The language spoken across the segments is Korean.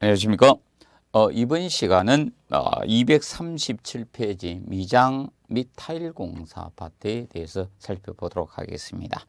안녕하십니까. 어, 이번 시간은 어, 아, 237페이지 미장 및 타일 공사 파트에 대해서 살펴보도록 하겠습니다.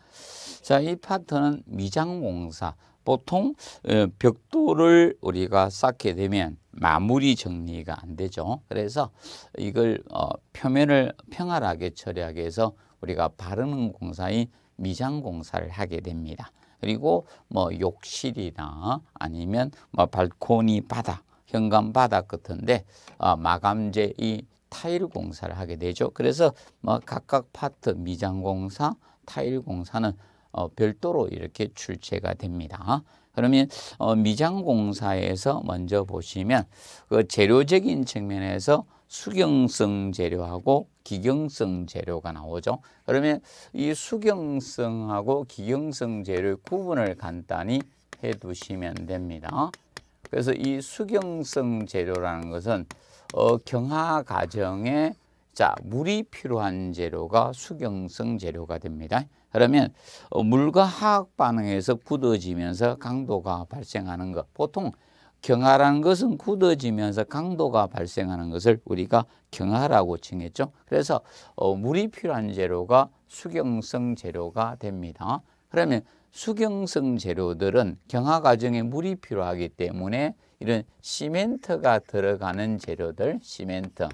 자, 이 파트는 미장 공사. 보통 어, 벽돌을 우리가 쌓게 되면 마무리 정리가 안 되죠. 그래서 이걸 어, 표면을 평활하게 처리하기 해서 우리가 바르는 공사인 미장 공사를 하게 됩니다. 그리고 뭐 욕실이나 아니면 뭐 발코니 바닥, 현관 바닥 같은데 어, 마감재 이 타일 공사를 하게 되죠. 그래서 뭐 각각 파트 미장 공사, 타일 공사는 어, 별도로 이렇게 출제가 됩니다. 그러면 어, 미장 공사에서 먼저 보시면 그 재료적인 측면에서 수경성 재료하고 기경성 재료가 나오죠. 그러면 이 수경성하고 기경성 재료의 구분을 간단히 해 두시면 됩니다. 그래서 이 수경성 재료라는 것은 어, 경화 과정에 자 물이 필요한 재료가 수경성 재료가 됩니다. 그러면 어, 물과 화학 반응에서 굳어지면서 강도가 발생하는 것 보통 경화라는 것은 굳어지면서 강도가 발생하는 것을 우리가 경화라고 칭했죠. 그래서 어, 물이 필요한 재료가 수경성 재료가 됩니다. 그러면 수경성 재료들은 경화 과정에 물이 필요하기 때문에 이런 시멘트가 들어가는 재료들, 시멘트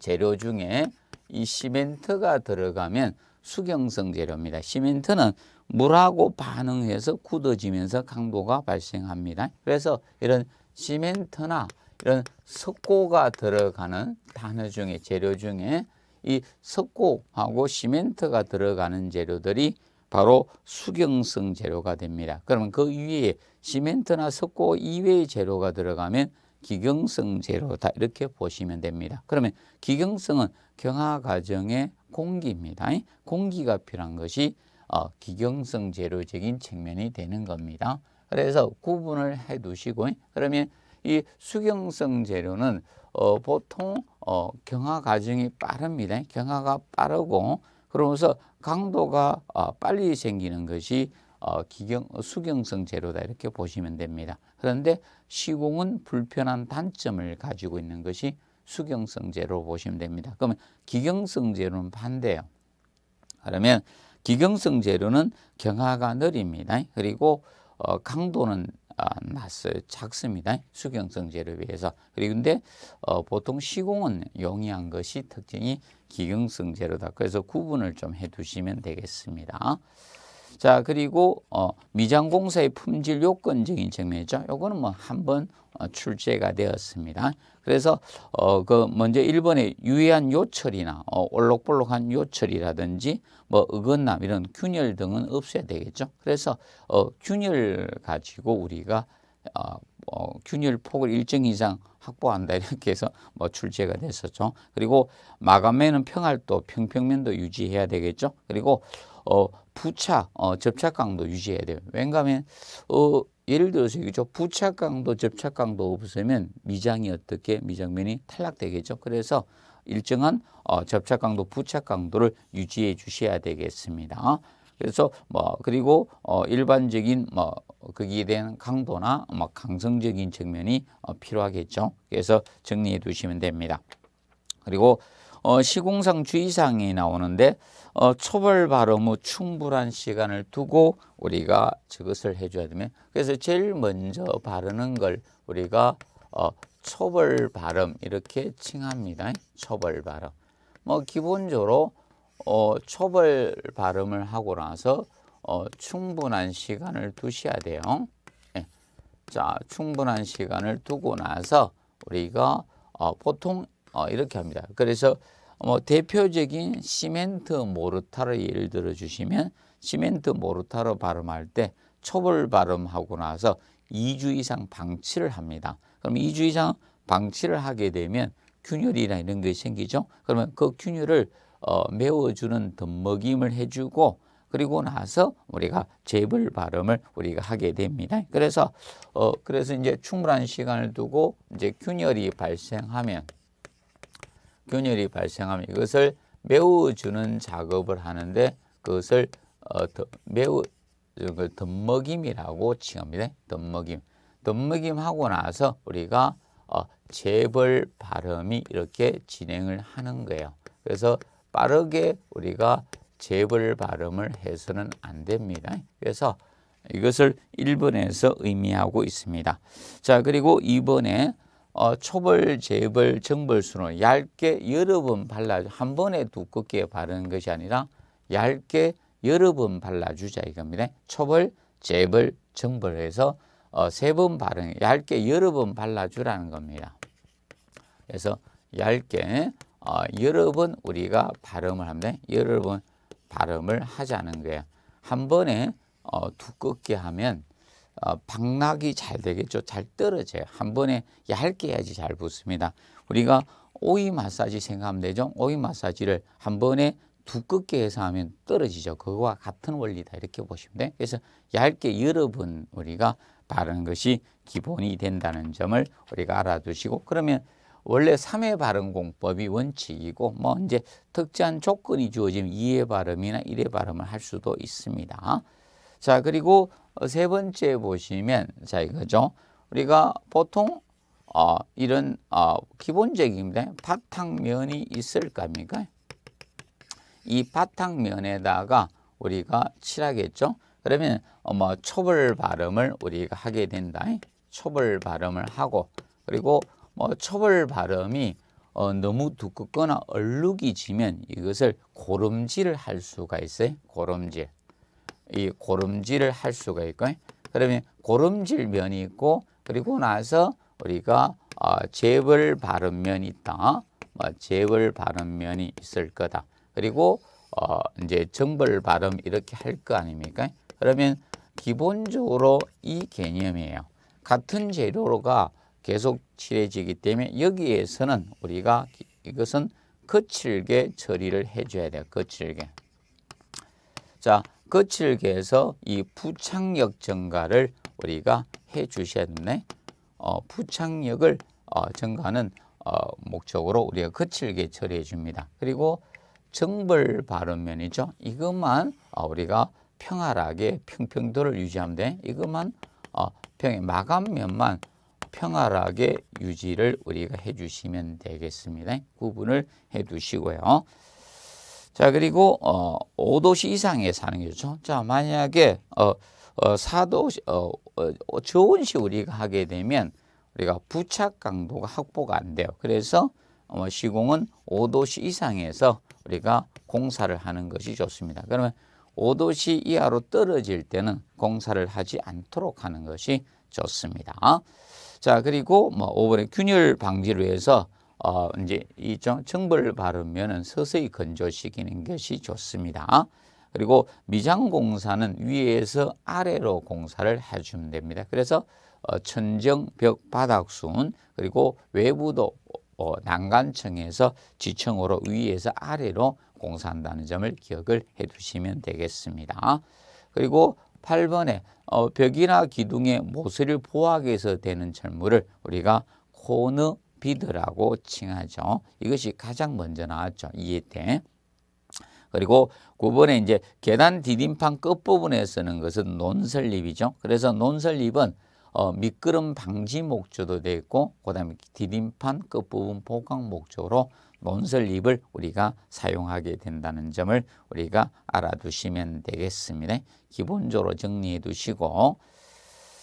재료 중에 이 시멘트가 들어가면 수경성 재료입니다. 시멘트는 물하고 반응해서 굳어지면서 강도가 발생합니다. 그래서 이런 시멘트나 이런 석고가 들어가는 단어 중에 재료 중에 이 석고하고 시멘트가 들어가는 재료들이 바로 수경성 재료가 됩니다. 그러면 그 위에 시멘트나 석고 이외의 재료가 들어가면 기경성 재료다 이렇게 보시면 됩니다. 그러면 기경성은 경화 과정의 공기입니다. 공기가 필요한 것이 어, 기경성 재료적인 측면이 되는 겁니다. 그래서 구분을 해 두시고 그러면 이 수경성 재료는 어, 보통 어, 경화 과정이 빠릅니다. 경화가 빠르고 그러면서 강도가 어, 빨리 생기는 것이 어, 기경, 수경성 재료다 이렇게 보시면 됩니다. 그런데 시공은 불편한 단점을 가지고 있는 것이 수경성 재료로 보시면 됩니다. 그러면 기경성 재료는 반대예요. 그러면 기경성 재료는 경화가 느립니다. 그리고 어, 강도는 아, 낮어요. 작습니다. 수경성 재료에 비해서. 그리고 근데 어, 보통 시공은 용이한 것이 특징이 기경성 재료다. 그래서 구분을 좀 해두시면 되겠습니다. 자 그리고 어, 미장공사의 품질 요건적인 증명이죠. 요거는 뭐 한번 어, 출제가 되었습니다. 그래서 어, 그 먼저 일본의 유해한 요철이나 어, 올록볼록한 요철이라든지 뭐 어긋남 이런 균열 등은 없어야 되겠죠. 그래서 어, 균열 가지고 우리가 어, 어, 균열 폭을 일정 이상 확보한다 이렇게 해서 뭐 출제가 됐었죠. 그리고 마감면은 평활도 평평면도 유지해야 되겠죠. 그리고 어, 부착, 어, 접착 강도 유지해야 돼요. 왜냐면 어, 예를 들어서 이죠 부착 강도, 접착 강도 없으면 미장이 어떻게 미장면이 탈락되겠죠. 그래서 일정한 어, 접착 강도, 부착 강도를 유지해 주셔야 되겠습니다. 그래서 뭐 그리고 어 일반적인 뭐 거기에 대한 강도나 뭐 강성적인 측면이 어 필요하겠죠. 그래서 정리해 두시면 됩니다. 그리고 어, 시공상 주의사항이 나오는데 어, 초벌 발음 후 뭐 충분한 시간을 두고 우리가 저것을 해줘야 되면 그래서 제일 먼저 바르는 걸 우리가 어, 초벌 발음 이렇게 칭합니다. 초벌 발음. 뭐 기본적으로 어, 초벌 발음을 하고 나서 어, 충분한 시간을 두셔야 돼요. 예. 자, 충분한 시간을 두고 나서 우리가 어, 보통 어, 이렇게 합니다. 그래서 뭐 대표적인 시멘트 모르타를 예를 들어 주시면 시멘트 모르타로 발음할 때 초벌 발음하고 나서 2주 이상 방치를 합니다. 그럼 2주 이상 방치를 하게 되면 균열이나 이런 게 생기죠. 그러면 그 균열을 어, 메워주는 덧먹임을 해주고 그리고 나서 우리가 재벌 발음을 우리가 하게 됩니다. 그래서 어, 그래서 이제 충분한 시간을 두고 이제 균열이 발생하면 균열이 발생하면 이것을 메워주는 작업을 하는데 그것을 어, 더, 매우 그 덧먹임이라고 칭합니다. 덧먹임. 덧먹임하고 나서 우리가 어, 재벌 발음이 이렇게 진행을 하는 거예요. 그래서 빠르게 우리가 재벌 발음을 해서는 안 됩니다. 그래서 이것을 1번에서 의미하고 있습니다. 자, 그리고 2번에 어, 초벌, 재벌, 정벌수는 얇게 여러 번 발라줘 한 번에 두껍게 바르는 것이 아니라 얇게 여러 번 발라주자 이겁니다. 초벌, 재벌, 정벌해서 어, 세번 바르는 얇게 여러 번 발라주라는 겁니다. 그래서 얇게 어, 여러 번 우리가 발음을 합니 여러 번 발음을 하자는 거예요. 한 번에 어, 두껍게 하면 어, 박락이 잘 되겠죠. 잘 떨어져요. 한 번에 얇게 해야지 잘 붙습니다. 우리가 오이 마사지 생각하면 되죠. 오이 마사지를 한 번에 두껍게 해서 하면 떨어지죠. 그거와 같은 원리다 이렇게 보시면 돼. 그래서 얇게 여러 번 우리가 바른 것이 기본이 된다는 점을 우리가 알아두시고 그러면 원래 3회 발음 공법이 원칙이고 뭐 이제 특정한 조건이 주어지면 2회 발음이나 1회 발음을 할 수도 있습니다. 자 그리고 어, 세 번째 보시면 자 이거죠. 우리가 보통 어, 이런 어, 기본적인 바탕면이 있을 겁니까? 이 바탕면에다가 우리가 칠하겠죠. 그러면 어, 뭐 초벌 발음을 우리가 하게 된다. 초벌 발음을 하고 그리고 뭐 초벌 발음이 어, 너무 두껍거나 얼룩이 지면 이것을 고름질을 할 수가 있어요. 고름질. 이 고름질을 할 수가 있고 그러면 고름질 면이 있고 그리고 나서 우리가 어, 재벌 바른 면이 있다. 뭐 재벌 바른 면이 있을 거다. 그리고 어, 이제 정벌 발음 이렇게 할 거 아닙니까? 그러면 기본적으로 이 개념이에요. 같은 재료로가 계속 칠해지기 때문에 여기에서는 우리가 이것은 거칠게 처리를 해줘야 돼요. 거칠게. 자, 거칠게 해서 이 부착력 증가를 우리가 해 주셔야 되네. 어, 부착력을 어, 증가하는 어, 목적으로 우리가 거칠게 처리해 줍니다. 그리고 정벌 발음면이죠. 이것만 어, 우리가 평활하게 평평도를 유지하면 돼. 이것만 어, 평 마감면만 평활하게 유지를 우리가 해 주시면 되겠습니다. 구분을 해 두시고요. 자, 그리고 어 5도시 이상에 사는 게 좋죠. 자, 만약에 어, 어 4도시 어, 어 저온시 어, 우리가 하게 되면 우리가 부착 강도가 확보가 안 돼요. 그래서 어, 시공은 5도시 이상에서 우리가 공사를 하는 것이 좋습니다. 그러면 5도시 이하로 떨어질 때는 공사를 하지 않도록 하는 것이 좋습니다. 자, 그리고 뭐 5번의 균열 방지를 위해서 어, 이제 이 청벌 바르면은 서서히 건조시키는 것이 좋습니다. 그리고 미장공사는 위에서 아래로 공사를 해주면 됩니다. 그래서 어, 천정, 벽, 바닥순 그리고 외부도 어, 난간층에서 지층으로 위에서 아래로 공사한다는 점을 기억을 해두시면 되겠습니다. 그리고 8번에 어, 벽이나 기둥의 모서리를 보호하기 위해서 되는 철물을 우리가 코너 비드라고 칭하죠. 이것이 가장 먼저 나왔죠. 이해 때. 그리고 9번에 이제 계단 디딤판 끝부분에 쓰는 것은 논설립이죠. 그래서 논설립은 어, 미끄럼 방지 목조도 되어 있고 그다음에 디딤판 끝부분 보강 목조로 논설립을 우리가 사용하게 된다는 점을 우리가 알아두시면 되겠습니다. 기본적으로 정리해 두시고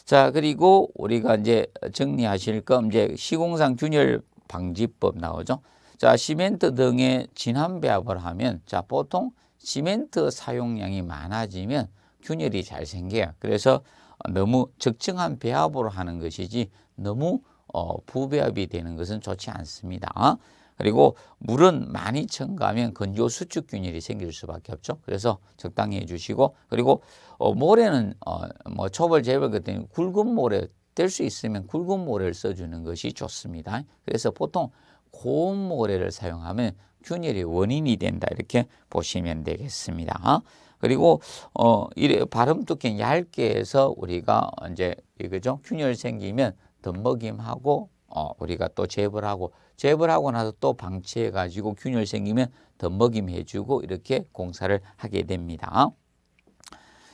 자, 그리고 우리가 이제 정리하실 건 이제 시공상 균열 방지법 나오죠. 자, 시멘트 등의 진한 배합을 하면 자, 보통 시멘트 사용량이 많아지면 균열이 잘 생겨요. 그래서 너무 적정한 배합으로 하는 것이지 너무 어, 부배합이 되는 것은 좋지 않습니다. 그리고 물은 많이 첨가하면 건조 수축 균열이 생길 수밖에 없죠. 그래서 적당히 해주시고 그리고 어, 모래는 어, 뭐 초벌 재벌 같은 굵은 모래 될 수 있으면 굵은 모래를 써주는 것이 좋습니다. 그래서 보통 고운 모래를 사용하면 균열의 원인이 된다 이렇게 보시면 되겠습니다. 그리고 어 이래 발음 두께 얇게 해서 우리가 이제 이거죠 균열 생기면 덤먹임하고 어 우리가 또 재벌하고 재벌 하고 나서 또 방치해 가지고 균열 생기면 더먹임 해주고 이렇게 공사를 하게 됩니다.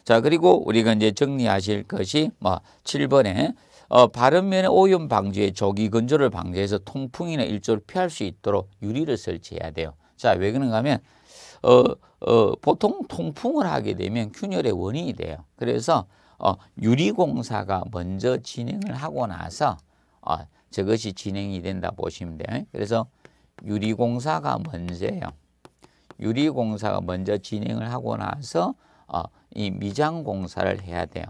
자 그리고 우리가 이제 정리하실 것이 뭐 7번에 어, 바른면에 오염 방지에 조기 건조를 방지해서 통풍이나 일조를 피할 수 있도록 유리를 설치해야 돼요. 자왜 그런가 하면 어, 어, 보통 통풍을 하게 되면 균열의 원인이 돼요. 그래서 어, 유리공사가 먼저 진행을 하고 나서 어, 저것이 진행이 된다 보시면 돼요. 그래서 유리공사가 먼저예요. 유리공사가 먼저 진행을 하고 나서 어, 이 미장공사를 해야 돼요.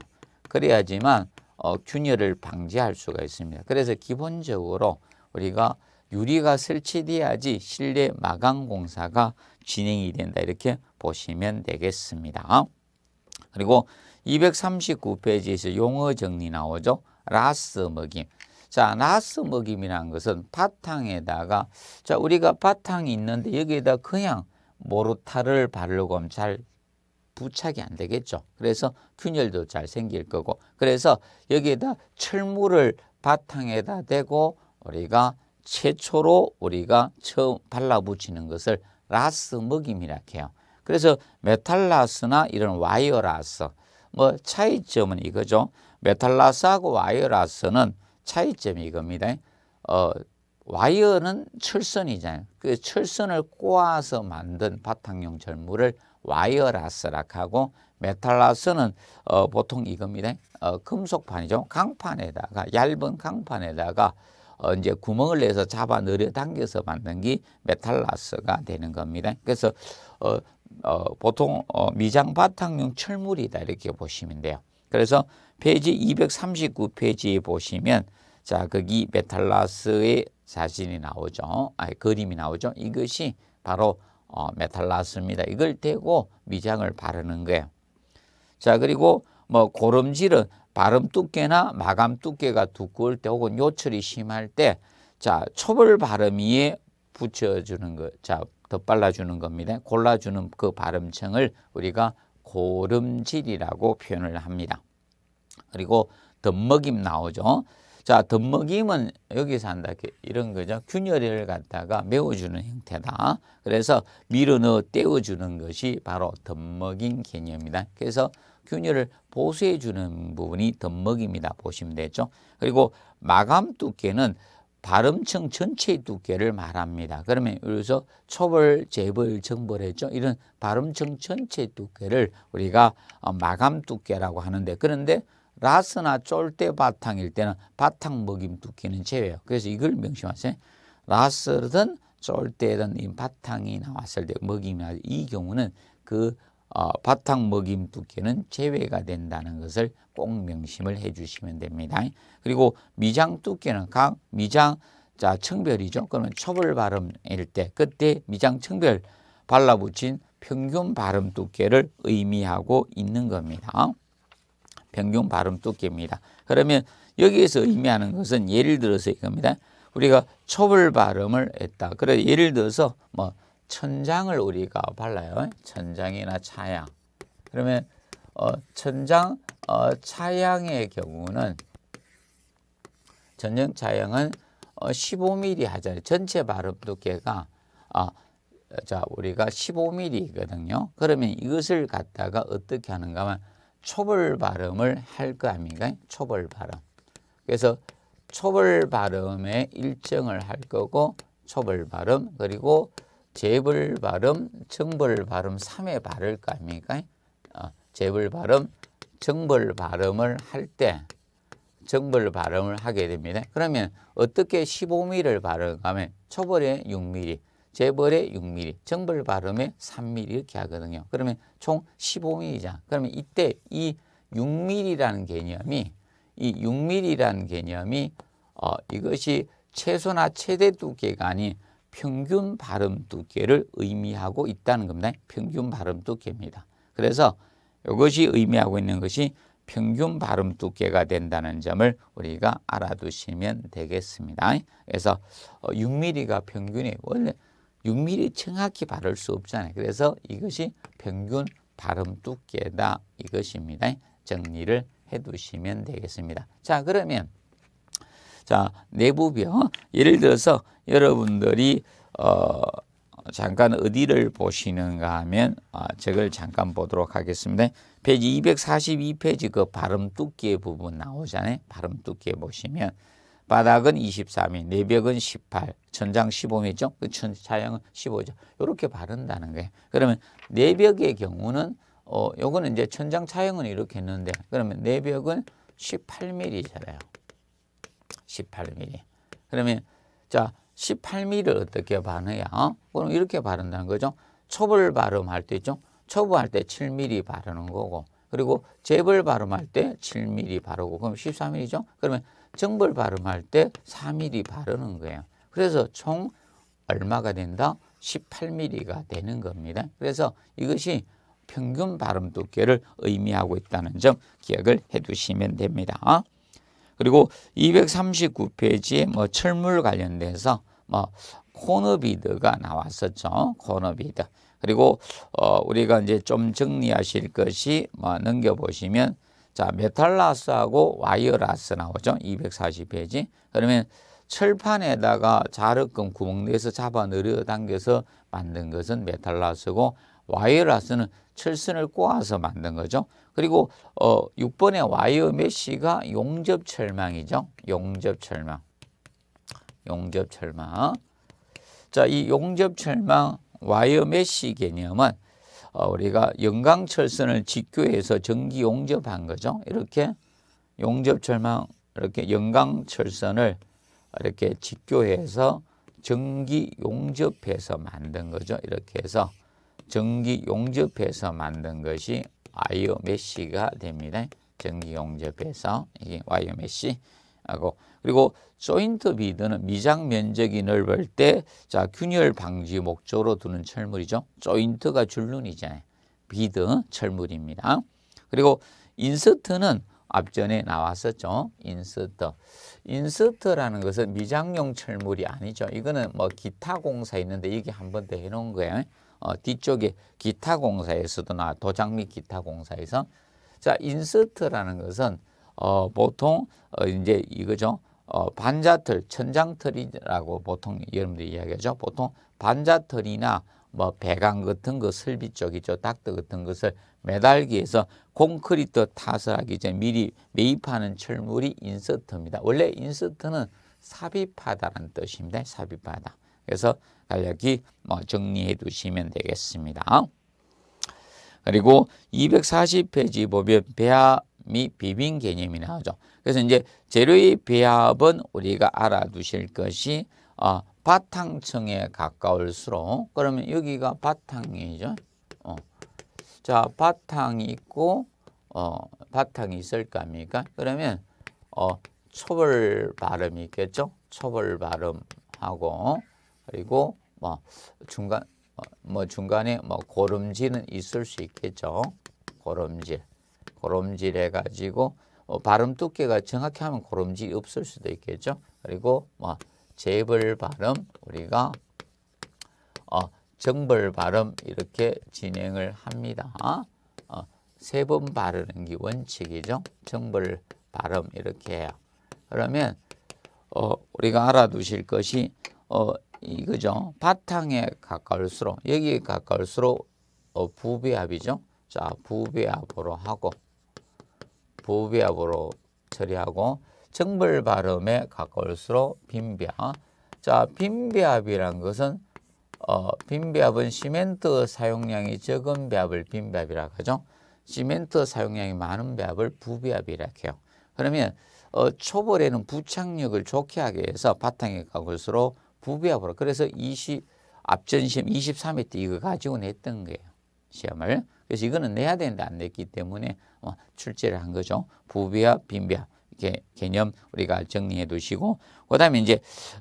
그래야지만 어, 균열을 방지할 수가 있습니다. 그래서 기본적으로 우리가 유리가 설치돼야지 실내 마감공사가 진행이 된다 이렇게 보시면 되겠습니다. 그리고 239페이지에서 용어 정리 나오죠. 라스 먹임. 자, 나스 먹임이라는 것은 바탕에다가 자, 우리가 바탕이 있는데 여기에다 그냥 모르타를 바르고 하면 잘 부착이 안 되겠죠. 그래서 균열도 잘 생길 거고 그래서 여기에다 철물을 바탕에다 대고 우리가 최초로 우리가 처음 발라붙이는 것을 라스 먹임이라 해요. 그래서 메탈라스나 이런 와이어라스 뭐 차이점은 이거죠. 메탈라스하고 와이어라스는 차이점이 이겁니다. 어, 와이어는 철선이잖아요. 그 철선을 꼬아서 만든 바탕용 철물을 와이어라스라 고 메탈라스는 어, 보통 이겁니다. 어, 금속판이죠. 강판에다가 얇은 강판에다가 어, 이제 구멍을 내서 잡아 넣어 당겨서 만든 게 메탈라스가 되는 겁니다. 그래서 어, 어, 보통 어, 미장 바탕용 철물이다 이렇게 보시면 돼요. 그래서 페이지 239페이지에 보시면 자 거기 메탈라스의 사진이 나오죠. 아 그림이 나오죠. 이것이 바로 어, 메탈라스입니다. 이걸 대고 미장을 바르는 거예요. 자 그리고 뭐 고름질은 발음 두께나 마감 두께가 두꺼울 때 혹은 요철이 심할 때자 초벌 발음 위에 붙여주는 거, 자 덧발라주는 겁니다. 골라주는 그 발음층을 우리가 고름질이라고 표현을 합니다. 그리고 덧먹임 나오죠. 자, 덧먹임은 여기서 한다. 이런 거죠. 균열을 갖다가 메워주는 형태다. 그래서 밀어넣어 떼어주는 것이 바로 덧먹임 개념입니다 그래서 균열을 보수해주는 부분이 덧먹입니다. 보시면 되죠. 그리고 마감 두께는 발음층 전체의 두께를 말합니다. 그러면 여기서 초벌, 재벌, 정벌했죠. 이런 발음층 전체의 두께를 우리가 마감 두께라고 하는데 그런데 라스나 쫄대 바탕일 때는 바탕 먹임 두께는 제외요. 그래서 이걸 명심하세요. 라스든 쫄대든 이 바탕이 나왔을 때 먹임이 이 경우는 그 어, 바탕 먹임 두께는 제외가 된다는 것을 꼭 명심을 해 주시면 됩니다. 그리고 미장 두께는 각 미장 자 청별이죠. 그러면 초벌 발음일 때 그때 미장 청별 발라붙인 평균 발음 두께를 의미하고 있는 겁니다. 변경 발음 두께입니다. 그러면 여기에서 의미하는 것은 예를 들어서 이겁니다. 우리가 초벌 발음을 했다. 그래 예를 들어서 뭐 천장을 우리가 발라요. 천장이나 차양. 그러면 어, 천장 어, 차양의 경우는 전정 차양은 어, 15mm 하잖아요. 전체 발음 두께가 아, 자 우리가 15mm거든요. 그러면 이것을 갖다가 어떻게 하는가 하면 초벌 발음을 할 거 아닙니까? 초벌 발음. 그래서 초벌 발음의 일정을 할 거고 초벌 발음 그리고 재벌 발음, 정벌 발음 3회 발을 거 아닙니까? 어, 재벌 발음, 정벌 발음을 할 때 정벌 발음을 하게 됩니다. 그러면 어떻게 15mm를 발음하면 초벌에 6mm, 재벌의 6mm, 정벌 발음에 3mm 이렇게 하거든요. 그러면 총 15mm이자. 그러면 이때 이 6mm라는 개념이 이 6mm라는 개념이 어, 이것이 최소나 최대 두께가 아닌 평균 발음 두께를 의미하고 있다는 겁니다. 평균 발음 두께입니다. 그래서 이것이 의미하고 있는 것이 평균 발음 두께가 된다는 점을 우리가 알아두시면 되겠습니다. 그래서 6mm가 어, 평균이 원래 6mm 정확히 바를 수 없잖아요. 그래서 이것이 평균 발음 두께다 이것입니다. 정리를 해두시면 되겠습니다. 자 그러면 자 내부벽 예를 들어서 여러분들이 어, 잠깐 어디를 보시는가 하면 아, 저걸 잠깐 보도록 하겠습니다. 페이지 242페이지 그 발음 두께 부분 나오잖아요. 발음 두께 보시면 바닥은 23이, 내벽은 18, 천장 15미죠. 그 천차형은 15죠. 이렇게 바른다는 거예요. 그러면 내벽의 경우는 어 요거는 이제 천장 차형은 이렇게 했는데 그러면 내벽은 18mm잖아요. 18mm. 그러면 자 18mm를 어떻게 바느냐? 어? 그럼 이렇게 바른다는 거죠. 초벌 발음할 때 있죠. 초벌할 때 7mm 바르는 거고 그리고 재벌 발음할 때 7mm 바르고 그럼 13mm죠. 그러면 정벌 발음할 때 4mm 바르는 거예요. 그래서 총 얼마가 된다? 18mm가 되는 겁니다. 그래서 이것이 평균 발음 두께를 의미하고 있다는 점 기억을 해 두시면 됩니다. 그리고 239페이지에 뭐 철물 관련돼서 뭐 코너비드가 나왔었죠. 코너비드. 그리고 어 우리가 이제 좀 정리하실 것이 뭐 넘겨 보시면 자, 메탈라스하고 와이어라스 나오죠. 240페이지. 그러면 철판에다가 자르금 구멍 내서 잡아 늘어당겨서 만든 것은 메탈라스고 와이어라스는 철선을 꼬아서 만든 거죠. 그리고 어 6번의 와이어 메쉬가 용접 철망이죠. 용접 철망. 용접 철망. 자, 이 용접 철망 와이어 메쉬 개념은 어, 우리가 영광철선을 직교해서 전기 용접한 거죠. 이렇게 용접철망 이렇게 영강철선을 이렇게 직교해서 전기 용접해서 만든 거죠. 이렇게 해서 전기 용접해서 만든 것이 와이어 메시가 됩니다. 전기 용접해서 이게 와이어 메시. 하고 그리고 조인트 비드는 미장 면적이 넓을 때자 균열 방지 목적으로 두는 철물이죠. 조인트가 줄눈이잖아요. 비드 철물입니다. 그리고 인서트는 앞전에 나왔었죠. 인서트. 인서트라는 것은 미장용 철물이 아니죠. 이거는 뭐 기타 공사 있는데 이게 한 번 더 해놓은 거예요. 어, 뒤쪽에 기타 공사에서도 나 도장 및 기타 공사에서 자 인서트라는 것은 어, 보통 어, 이제 이거죠. 어, 반자털, 천장털이라고 보통 여러분들이 이야기하죠. 보통 반자털이나 뭐 배관 같은 거, 설비 쪽이죠. 닥터 같은 것을 매달기 위해서 콘크리트 타설하기 전에 미리 매입하는 철물이 인서트입니다. 원래 인서트는 삽입하다라는 뜻입니다. 삽입하다. 그래서 간략히 뭐 정리해 두시면 되겠습니다. 그리고 240페이지 보면 배아 미 비빔 개념이 나오죠. 그래서 이제 재료의 배합은 우리가 알아두실 것이 어, 바탕층에 가까울수록 그러면 여기가 바탕이죠. 어. 자, 바탕이 있고 어, 바탕이 있을 거 아닙니까? 그러면 어, 초벌 발음이 있겠죠? 초벌 발음하고 그리고 뭐 중간 어, 뭐 중간에 뭐 고름질은 있을 수 있겠죠. 고름질. 고름질 해가지고 어, 발음 두께가 정확히 하면 고름질이 없을 수도 있겠죠. 그리고 뭐 재벌 발음 우리가 어, 정벌 발음 이렇게 진행을 합니다. 어, 세 번 바르는 게 원칙이죠. 정벌 발음 이렇게 해요. 그러면 어, 우리가 알아두실 것이 어, 이거죠. 바탕에 가까울수록 여기에 가까울수록 어, 부배합이죠. 자, 부배합으로 하고 부비압으로 처리하고 정벌 발음에 가까울수록 빈비압. 자, 빈비압이란 것은 어, 빈비압은 시멘트 사용량이 적은 배합을 빈비압이라 하죠. 시멘트 사용량이 많은 배합을 부비압이라 해요. 그러면 어, 초벌에는 부착력을 좋게 하기 위해서 바탕에 가올수록 부비압으로 그래서 20 앞전 시험 23회 때 이거 가지고 냈던 거예요. 시험을. 그래서 이거는 내야 되는데 안 냈기 때문에 어, 출제를 한 거죠. 부비와 빈비와 이렇게 개념 우리가 정리해 두시고 그다음에 이제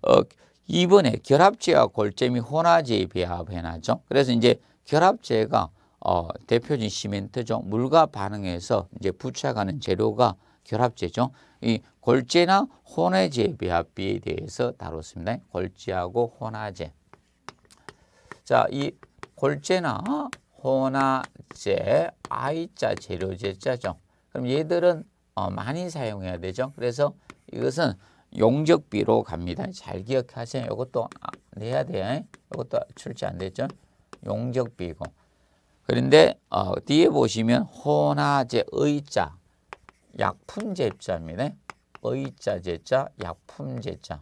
어, 이번에 결합체와 골재미 혼화제의 배합해 놨죠. 그래서 이제 결합체가 어, 대표적인 시멘트죠. 물과 반응해서 이제 부착하는 재료가 결합제죠. 이 골재나 혼화제 배합비에 대해서 다뤘습니다. 골재하고 혼화제. 자, 이 골재나 혼화제, 아이자 재료제자죠. 그럼 얘들은 어, 많이 사용해야 되죠. 그래서 이것은 용적비로 갑니다. 잘 기억하세요. 이것도 아, 내야 돼. 이것도 출제 안 됐죠. 용적비고. 그런데 어, 뒤에 보시면 혼화제 의자 약품제자입니다 의자제자 약품제자.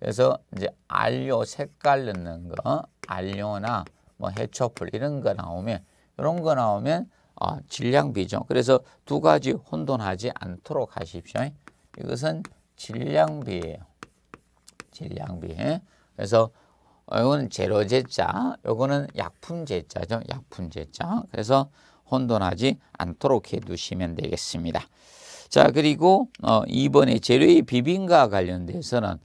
그래서 이제 알료 색깔 넣는 거, 알료나 뭐 해초풀 이런 거 나오면 이런 거 나오면 어, 질량 비중. 그래서 두 가지 혼돈하지 않도록 하십시오. 이것은 질량비예요. 질량비. 그래서 이건는 제로 제자, 이거는 약품 제자죠. 약품 제자. 그래서 혼돈하지 않도록 해두시면 되겠습니다. 자, 그리고 어, 이번에 재료의 비빔과 관련돼서는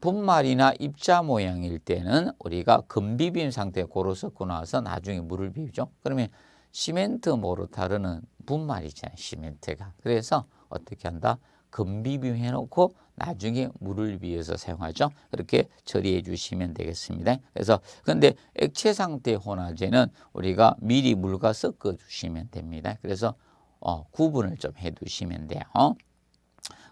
분말이나 입자 모양일 때는 우리가 금비빔 상태에 고로 섞고 나서 나중에 물을 비우죠 그러면 시멘트 모르타르는 분말이잖아요. 시멘트가. 그래서 어떻게 한다? 금비빔 해놓고 나중에 물을 비워서 사용하죠. 그렇게 처리해 주시면 되겠습니다. 그래서 근데 액체 상태 혼화제는 우리가 미리 물과 섞어 주시면 됩니다. 그래서 어, 구분을 좀 해 두시면 돼요.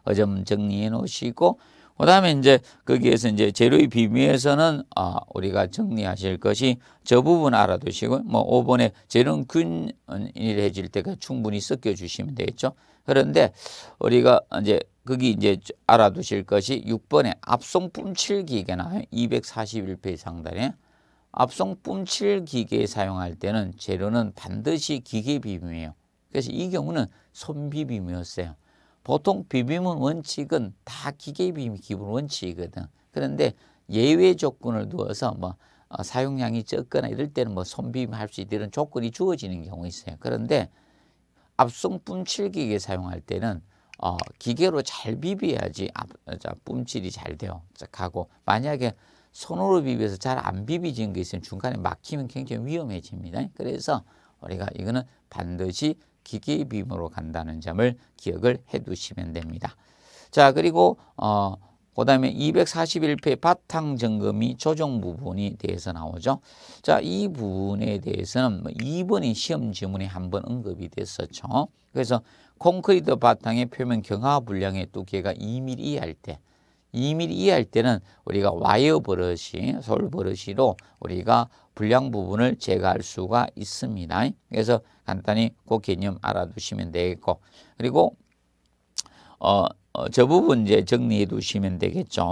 어점 어, 정리해 놓으시고 그 다음에 이제 거기에서 이제 재료의 비밀에서는 아, 우리가 정리하실 것이 저 부분 알아두시고 뭐 5번에 재료는 균일해질 때가 충분히 섞여 주시면 되겠죠. 그런데 우리가 이제 거기 이제 알아두실 것이 6번에 압송 뿜칠 기계 나와요. 241페이지 상단에. 압송 뿜칠 기계 사용할 때는 재료는 반드시 기계 비밀이에요 그래서 이 경우는 손 비빔이었어요. 보통 비빔은 원칙은 다 기계 비빔 기본 원칙이거든. 그런데 예외 조건을 두어서 뭐 어, 사용량이 적거나 이럴 때는 뭐 손비빔 할수 있다 이런 조건이 주어지는 경우 있어요. 그런데 압성 뿜칠기계 사용할 때는 어, 기계로 잘 비벼야지 압, 자, 뿜질이 잘 돼요. 자, 가고 만약에 손으로 비벼서 잘 안비비지게 있으면 중간에 막히면 굉장히 위험해집니다. 그래서 우리가 이거는 반드시 기기빔으로 간다는 점을 기억을 해 두시면 됩니다. 자 그리고 어, 그 다음에 241페 바탕점검이 조정 부분이 대해서 나오죠. 자, 이 부분에 대해서는 2번의 뭐 시험 지문에 한번 언급이 됐었죠. 그래서 콘크리트 바탕의 표면 경화 분량의 두께가 2mm 이하때 2mm 이하 때는 우리가 와이어 버릇이, 솔 버릇이로 우리가 불량 부분을 제거할 수가 있습니다. 그래서 간단히 그 개념 알아두시면 되겠고 그리고 어, 어, 저 부분 이제 정리해 두시면 되겠죠.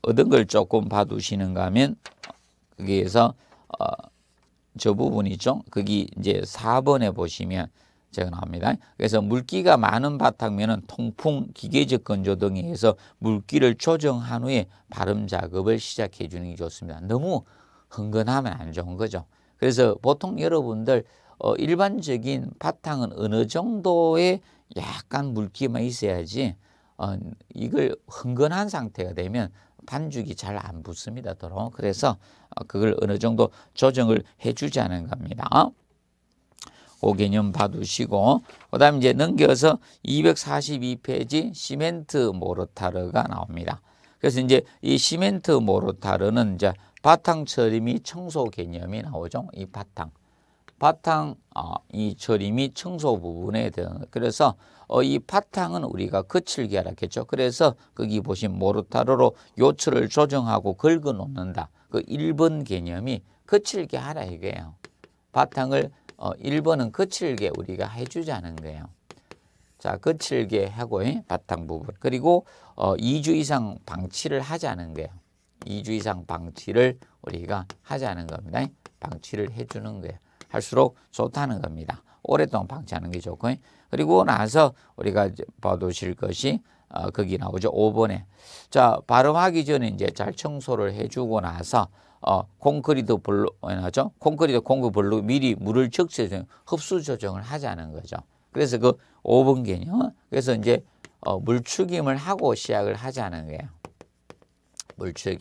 어, 떤걸 조금 봐두시는가 하면 거기에서 어, 저 부분이죠. 거기 이제 4번에 보시면 제가 나옵니다. 그래서 물기가 많은 바탕면은 통풍, 기계적 건조 등에 의해서 물기를 조정한 후에 발음 작업을 시작해 주는 게 좋습니다. 너무 흥건하면 안 좋은 거죠. 그래서 보통 여러분들 어, 일반적인 바탕은 어느 정도의 약간 물기만 있어야지 어, 이걸 흥건한 상태가 되면 반죽이 잘 안 붙습니다. 도로. 그래서 어, 그걸 어느 정도 조정을 해주자는 겁니다. 5개념 그 봐두시고 그 다음 이제 넘겨서 242페이지 시멘트 모르타르가 나옵니다. 그래서 이제 이 시멘트 모르타르는 이제 바탕 처리및 청소 개념이 나오죠. 이 바탕. 바탕 어, 아, 이처리및 청소 부분에 대한 그래서 어, 이 바탕은 우리가 거칠게 알았겠죠. 그래서 거기 보신 모르타르로 요철을 조정하고 긁어 놓는다. 그 1번 개념이 거칠게 하라 이거예요. 바탕을 어, 1번은 거칠게 우리가 해주자는 거예요. 자, 거칠게 하고 예? 바탕 부분. 그리고 어, 2주 이상 방치를 하자는 거예요. 2주 이상 방치를 우리가 하자는 겁니다. 예? 방치를 해주는 거예요. 할수록 좋다는 겁니다. 오랫동안 방치하는 게 좋고 예? 그리고 나서 우리가 봐두실 것이 어, 거기 나오죠. 5번에. 자, 발음하기 전에 이제 잘 청소를 해주고 나서 어, 콘크리트 블록 하죠. 콘크리트 공구 블록 미리 물을 적셔서 흡수 조정을 하자는 거죠. 그래서 그 5번 개념. 그래서 이제 어, 물축임을 하고 시작을 하자는 거예요. 물축임.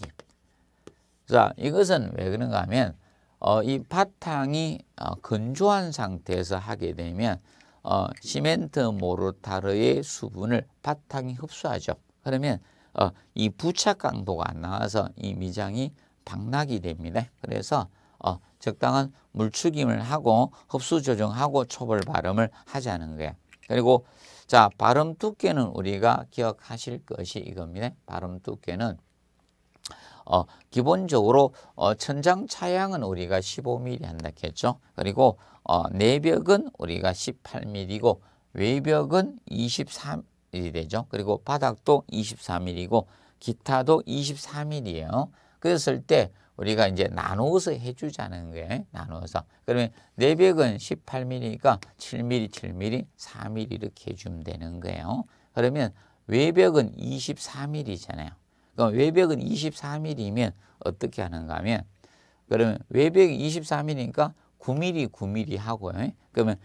자, 이것은 왜 그런가 하면 어, 이 바탕이 어, 건조한 상태에서 하게 되면 어, 시멘트 모르타르의 수분을 바탕이 흡수하죠. 그러면 어, 이 부착 강도가 안 나와서 이 미장이 당락이 됩니다. 그래서 어, 적당한 물축임을 하고 흡수 조정하고 초벌 발음을 하자는 거예요. 그리고 자 발음 두께는 우리가 기억하실 것이 이겁니다. 발음 두께는 어, 기본적으로 어, 천장 차양은 우리가 15mm 한다 했죠. 그리고 어, 내벽은 우리가 18mm이고 외벽은 23mm 되죠. 그리고 바닥도 24mm이고 기타도 24mm예요. 그랬을 때 우리가 이제 나누어서 해주자는 거예요. 나눠서. 그러면 내백은 18mm니까 7mm, 7mm, 4mm 이렇게 해주면 되는 거예요. 그러면 외벽은 24mm잖아요. 그럼 외벽은 24mm면 어떻게 하는가 하면 그러면 외벽이 24mm니까 9mm, 9mm 하고요. 그러면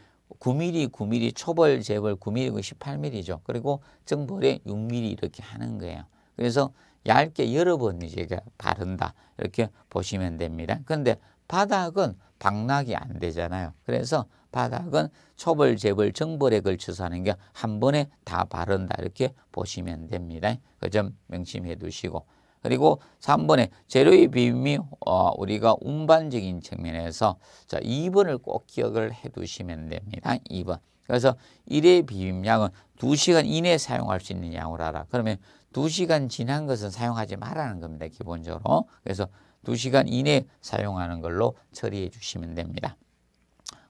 9mm, 9mm, 초벌, 재벌 9mm, 18mm죠. 그리고 정벌에 6mm 이렇게 하는 거예요. 그래서 얇게 여러 번 이제 바른다. 이렇게 보시면 됩니다. 그런데 바닥은 박락이 안 되잖아요. 그래서 바닥은 초벌, 재벌, 정벌에 걸쳐서 하는 게 한 번에 다 바른다. 이렇게 보시면 됩니다. 그 점 명심해 두시고. 그리고 3번에 재료의 비임이 어, 우리가 운반적인 측면에서 자 2번을 꼭 기억을 해 두시면 됩니다. 2번. 그래서 1의 비빔량은 2시간 이내에 사용할 수 있는 양을 알아. 그러면 2시간 지난 것은 사용하지 말라는 겁니다. 기본적으로. 그래서 2시간 이내 사용하는 걸로 처리해 주시면 됩니다.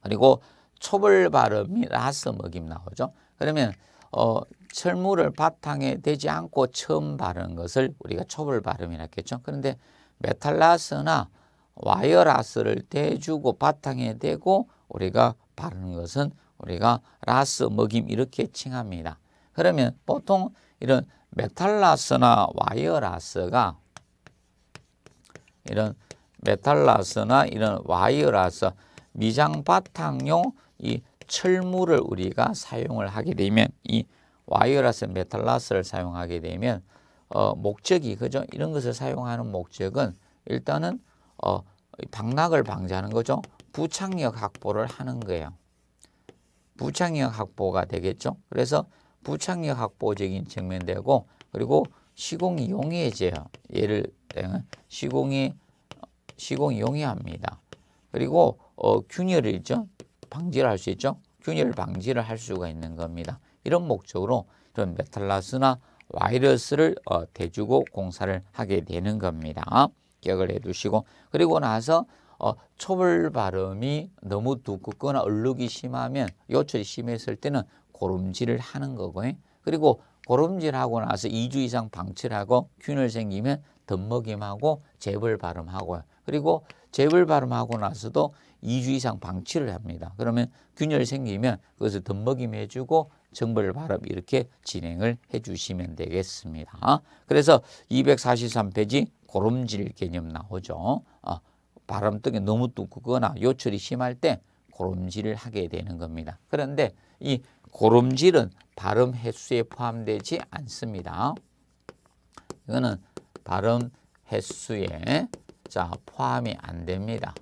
그리고 초벌 발음이 라스 먹임 나오죠. 그러면 어, 철물을 바탕에 대지 않고 처음 바른 것을 우리가 초벌 발음이라 했죠. 그런데 메탈라스나 와이어라스를 대주고 바탕에 대고 우리가 바르는 것은 우리가 라스 먹임 이렇게 칭합니다. 그러면 보통 이런 메탈라스나 와이어라스가 이런 메탈라스나 이런 와이어라스 미장 바탕용 이 철물을 우리가 사용을 하게 되면 이 와이어라스 메탈라스를 사용하게 되면 어, 목적이 그죠? 이런 것을 사용하는 목적은 일단은 어, 방락을 방지하는 거죠. 부착력 확보를 하는 거예요. 부착력 확보가 되겠죠. 그래서 부창력 확보적인 측면되고 그리고 시공이 용이해져요. 예를 들면 시공이 시공이 용이합니다. 그리고 어, 균열을 있죠. 방지를 할 수 있죠. 균열 방지를 할 수가 있는 겁니다. 이런 목적으로 이런 메탈라스나 바이러스를 어, 대주고 공사를 하게 되는 겁니다. 기억을 해두시고 그리고 나서 어, 초벌 발음이 너무 두껍거나 얼룩이 심하면 요철이 심했을 때는 고름질을 하는 거고 요 그리고 고름질하고 나서 2주 이상 방치하고 균열 생기면 덧먹임하고 재벌 발음하고 요 그리고 재벌 발음하고 나서도 2주 이상 방치를 합니다. 그러면 균열 생기면 그것을 덧먹임 해주고 정벌 발음 이렇게 진행을 해주시면 되겠습니다. 그래서 243페이지 고름질 개념 나오죠. 아, 어, 바람등에 너무 두거나 요철이 심할 때 고름질을 하게 되는 겁니다. 그런데 이 고름질은 발음 횟수에 포함되지 않습니다. 이거는 발음 횟수에 자 포함이 안 됩니다.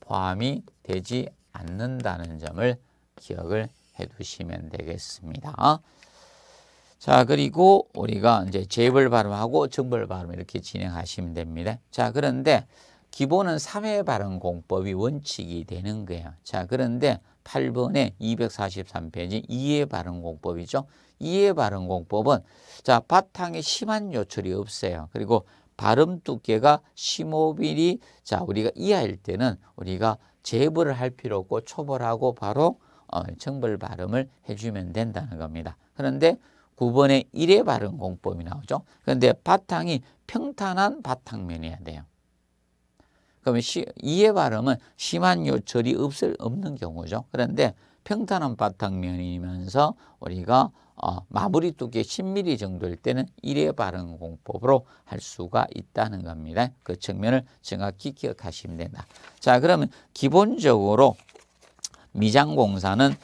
포함이 되지 않는다는 점을 기억을 해 두시면 되겠습니다. 자, 그리고 우리가 이제 제벌 발음하고 정벌 발음 이렇게 진행하시면 됩니다. 자, 그런데 기본은 3회 발음 공법이 원칙이 되는 거예요. 자, 그런데 8번에 243페이지 이해 발음 공법이죠. 이해 발음 공법은 자, 바탕에 심한 요철이 없어요. 그리고 발음 두께가 15mm 자, 우리가 이하일 때는 우리가 제보를 할 필요 없고 초벌하고 바로 어, 정벌 발음을 해주면 된다는 겁니다. 그런데 9번에 1의 발음 공법이 나오죠. 그런데 바탕이 평탄한 바탕면이어야 돼요. 그러면 시, 이의 발음은 심한 요철이 없을 없는 경우죠. 그런데 평탄한 바탕면이면서 우리가 어, 마무리 두께 10mm 정도일 때는 1회 발음 공법으로 할 수가 있다는 겁니다. 그 측면을 정확히 기억하시면 된다. 자, 그러면 기본적으로 미장공사는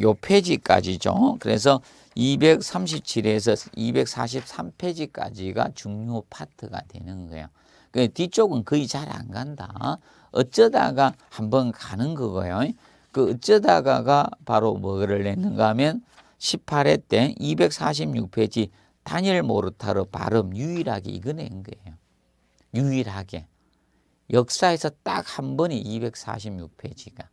요 페이지까지죠. 그래서 237에서 243페이지까지가 중요 파트가 되는 거예요. 그 뒤쪽은 거의 잘 안 간다. 어쩌다가 한번 가는 거고요. 그 어쩌다가가 바로 뭐를 냈는가 하면 18회 때 246페이지 단일 모르타르 발음 유일하게 이거낸 거예요. 유일하게. 역사에서 딱 한 번이 246페이지가.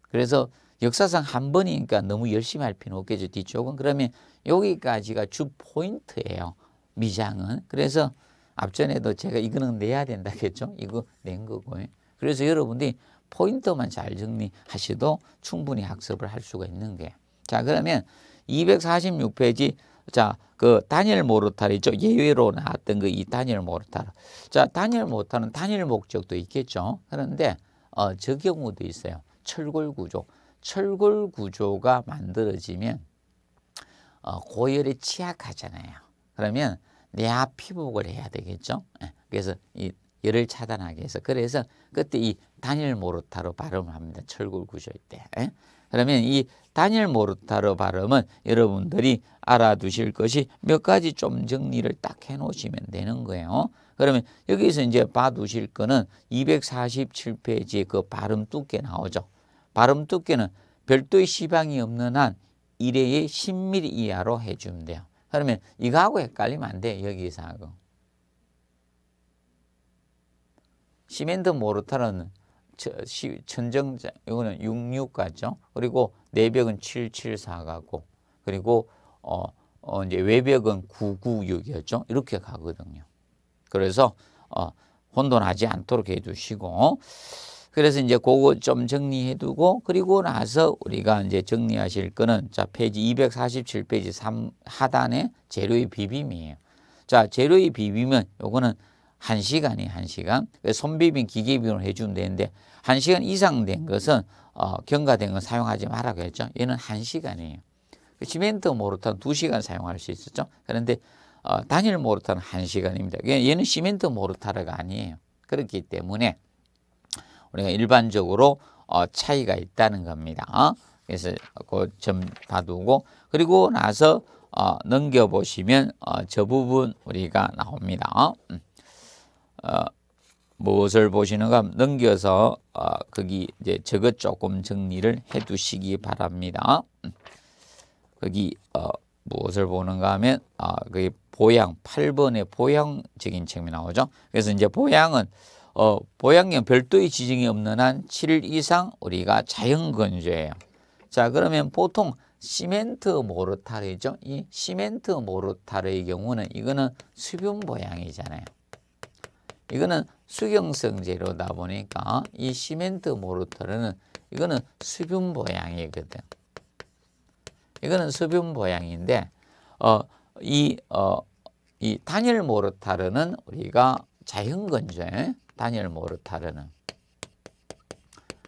그래서 역사상 한 번이니까 너무 열심히 할 필요는 없겠죠. 뒤쪽은. 그러면 여기까지가 주 포인트예요. 미장은. 그래서 앞전에도 제가 이거는 내야 된다겠죠? 이거 낸 거고. 그래서 여러분들이 포인트만 잘 정리하셔도 충분히 학습을 할 수가 있는 게. 자, 그러면 246페이지 자, 그 단일 모르타 있죠? 예외로 나왔던 그이 단일 모르타르. 자, 단일 모르타르는 단일 목적도 있겠죠. 그런데 어, 저 경우도 있어요. 철골 구조. 철골 구조가 만들어지면 어, 고열에 취약하잖아요. 그러면 내압 피복을 해야 되겠죠. 예. 그래서 이 열을 차단하기 위해서 그래서 그때 이 단일 모르타로 발음을 합니다. 철골 구조일 때. 예. 그러면 이 단일 모르타로 발음은 여러분들이 알아두실 것이 몇 가지 좀 정리를 딱 해놓으시면 되는 거예요. 그러면 여기서 이제 봐두실 거는 247페이지에 그 발음 두께 나오죠. 발음 두께는 별도의 시방이 없는 한 1회에 10mm 이하로 해주면 돼요. 그러면 이거하고 헷갈리면 안 돼. 여기 기하고 시멘트 모르타는 천정자 이거는 66 같죠. 그리고 내벽은 774 가고 그리고 어, 어 이제 외벽은 996이었죠. 이렇게 가거든요. 그래서 어 혼돈하지 않도록 해 주시고 그래서 이제 그거 좀 정리해두고 그리고 나서 우리가 이제 정리하실 거는 자 페이지 247페이지 3 하단에 재료의 비빔이에요. 자 재료의 비빔은 요거는 한 시간이 한 시간. 그 손비빔 기계비빔을 해주면 되는데 한 시간 이상 된 것은 어, 경과된 건 사용하지 말라고 했죠. 얘는 한 시간이에요. 그 시멘트 모르탄 두 시간 사용할 수 있었죠. 그런데 어, 단일 모르탄은 한 시간입니다. 얘는 시멘트 모르타르가 아니에요. 그렇기 때문에 우리가 일반적으로 어, 차이가 있다는 겁니다. 어? 그래서 그 점 봐두고 그리고 나서 어, 넘겨보시면 어, 저 부분 우리가 나옵니다. 어? 음. 어, 무엇을 보시는가 넘겨서 어, 거기 이제 저것 조금 정리를 해두시기 바랍니다. 어? 음. 거기 어, 무엇을 보는가 하면 어, 그 보양 8번의 보양적인 책이 나오죠. 그래서 이제 보양은 어, 보양형 별도의 지정이 없는 한 7일 이상 우리가 자연건조해요자 그러면 보통 시멘트 모르타르죠. 이 시멘트 모르타르의 경우는 이거는 수분 보양이잖아요. 이거는 수경성 재료다 보니까 이 시멘트 모르타르는 이거는 수분 보양이거든. 이거는 수분 보양인데 어, 이, 어, 이 단일 모르타르는 우리가 자연 건조예요. 단일 모르타르는.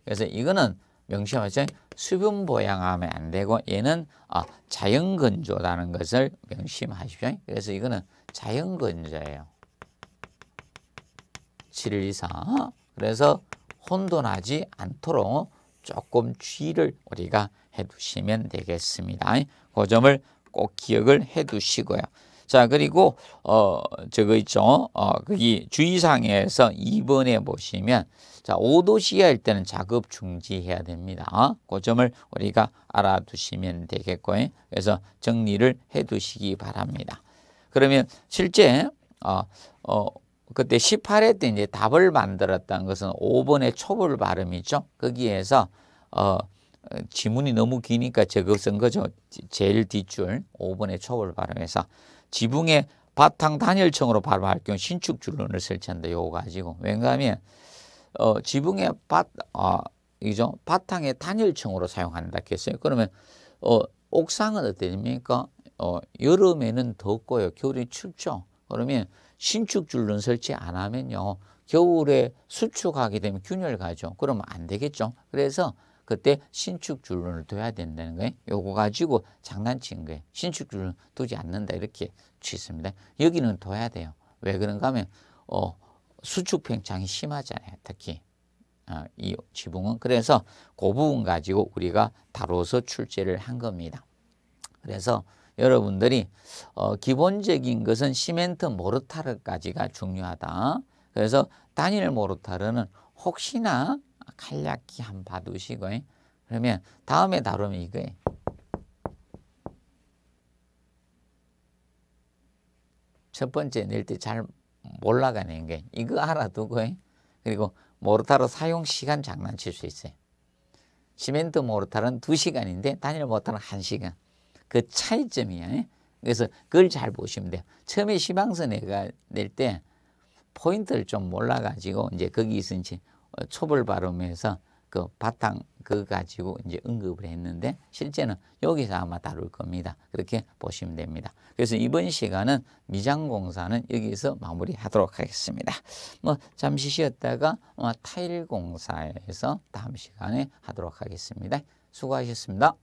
그래서 이거는 명시하죠. 수분 보양하면 안 되고 얘는 어, 아, 자연 건조라는 것을 명심하십시오. 그래서 이거는 자연 건조예요. 7 이상. 그래서 혼돈하지 않도록 조금 주의를 우리가 해 두시면 되겠습니다. 그 점을 꼭 기억을 해 두시고요. 자, 그리고 어 저거 있죠. 어, 거기 주의사항에서 2번에 보시면 자, 5도씨 할 때는 작업 중지해야 됩니다. 어? 그 점을 우리가 알아두시면 되겠고요. 그래서 정리를 해 두시기 바랍니다. 그러면 실제 어, 어 그때 18회 때 이제 답을 만들었다는 것은 5번의 초벌 발음이죠. 거기에서 어 지문이 너무 기니까 저극쓴 거죠. 제일 뒷줄 5번의 초벌 발음에서 지붕에 바탕 단열층으로 바로 할 경우 신축 줄눈을 설치한다. 요 가지고. 왜냐하면 어, 지붕에 바, 아, 이죠? 바탕에 단열층으로 사용한다 했어요. 그러면 어, 옥상은 어때입니까? 어, 여름에는 덥고요. 겨울에 춥죠. 그러면 신축 줄눈 설치 안 하면요. 겨울에 수축하게 되면 균열 가죠. 그러면 안 되겠죠. 그래서 그때 신축 줄눈을 둬야 된다는 거예요. 요거 가지고 장난친 거예요. 신축 줄눈 두지 않는다 이렇게 취습니다. 여기는 둬야 돼요. 왜 그런가 하면 어, 수축 팽창이 심하잖아요. 특히 어, 이 지붕은 그래서 그 부분 가지고 우리가 다뤄서 출제를 한 겁니다. 그래서 여러분들이 어, 기본적인 것은 시멘트 모르타르까지가 중요하다. 그래서 단일 모르타르는 혹시나 간략히 한번 봐두시고 그러면 다음에 다루면 이거예요. 첫 번째 낼 때 잘 몰라가는 게 이거 알아두고 예? 그리고 모르타로 사용 시간 장난칠 수 있어요. 시멘트 모르타는 두시간인데 단일 모르타는 한시간그 차이점이야. 예? 그래서 그걸 잘 보시면 돼요. 처음에 시방서 내가 낼 때 포인트를 좀 몰라가지고 이제 거기 있은지 초벌 어, 발음에서 그 바탕 그 가지고 이제 언급을 했는데 실제는 여기서 아마 다룰 겁니다. 그렇게 보시면 됩니다. 그래서 이번 시간은 미장공사는 여기서 마무리하도록 하겠습니다. 뭐 잠시 쉬었다가 어, 타일공사에서 다음 시간에 하도록 하겠습니다. 수고하셨습니다.